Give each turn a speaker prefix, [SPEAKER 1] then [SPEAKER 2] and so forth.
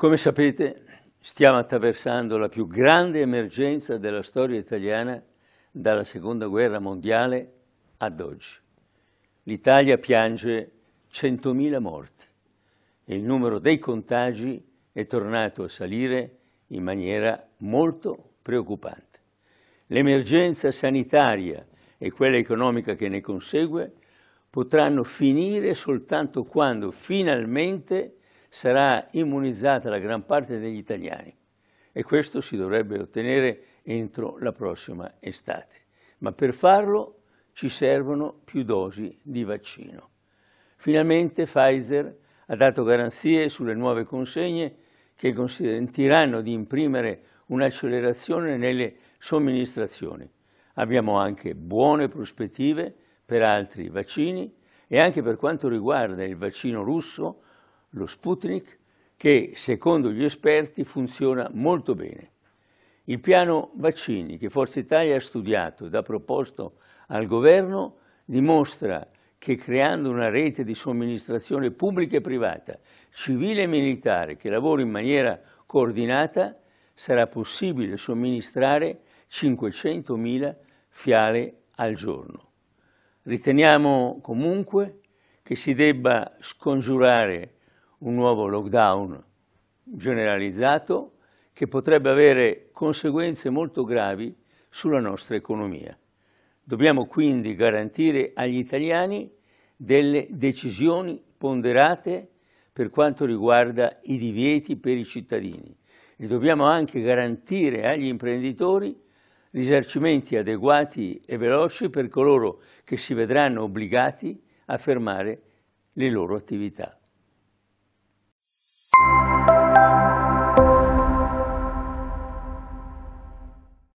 [SPEAKER 1] Come sapete, stiamo attraversando la più grande emergenza della storia italiana dalla Seconda Guerra Mondiale ad oggi. L'Italia piange 100.000 morti e il numero dei contagi è tornato a salire in maniera molto preoccupante. L'emergenza sanitaria e quella economica che ne consegue potranno finire soltanto quando finalmente sarà immunizzata la gran parte degli italiani e questo si dovrebbe ottenere entro la prossima estate. Ma per farlo ci servono più dosi di vaccino. Finalmente Pfizer ha dato garanzie sulle nuove consegne che consentiranno di imprimere un'accelerazione nelle somministrazioni. Abbiamo anche buone prospettive per altri vaccini e anche per quanto riguarda il vaccino russo lo Sputnik, che secondo gli esperti funziona molto bene. Il piano vaccini che Forza Italia ha studiato ed ha proposto al governo dimostra che creando una rete di somministrazione pubblica e privata, civile e militare, che lavori in maniera coordinata, sarà possibile somministrare 500.000 fiale al giorno. Riteniamo comunque che si debba scongiurare un nuovo lockdown generalizzato che potrebbe avere conseguenze molto gravi sulla nostra economia. Dobbiamo quindi garantire agli italiani delle decisioni ponderate per quanto riguarda i divieti per i cittadini e dobbiamo anche garantire agli imprenditori risarcimenti adeguati e veloci per coloro che si vedranno obbligati a fermare le loro attività.